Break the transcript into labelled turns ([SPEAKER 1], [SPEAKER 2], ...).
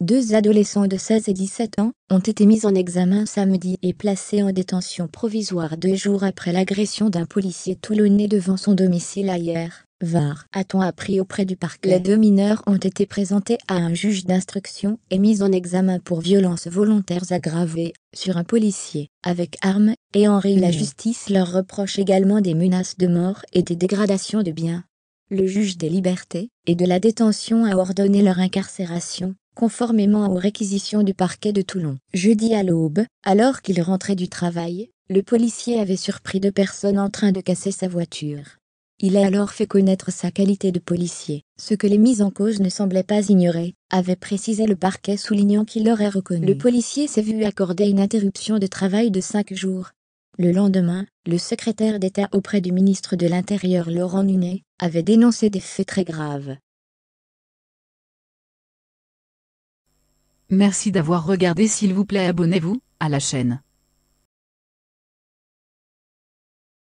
[SPEAKER 1] Deux adolescents de 16 et 17 ans ont été mis en examen samedi et placés en détention provisoire deux jours après l'agression d'un policier toulonnais devant son domicile hier. VAR a-t-on appris auprès du parquet Les deux mineurs ont été présentés à un juge d'instruction et mis en examen pour violences volontaires aggravées sur un policier avec armes et en la mmh. justice leur reproche également des menaces de mort et des dégradations de biens. Le juge des libertés et de la détention a ordonné leur incarcération conformément aux réquisitions du parquet de Toulon. Jeudi à l'aube, alors qu'il rentrait du travail, le policier avait surpris deux personnes en train de casser sa voiture. Il a alors fait connaître sa qualité de policier. Ce que les mises en cause ne semblaient pas ignorer, avait précisé le parquet soulignant qu'il aurait reconnu. Le policier s'est vu accorder une interruption de travail de cinq jours.
[SPEAKER 2] Le lendemain, le secrétaire d'État auprès du ministre de l'Intérieur Laurent Nunet avait dénoncé des faits très graves. Merci d'avoir regardé s'il vous plaît abonnez-vous à la chaîne.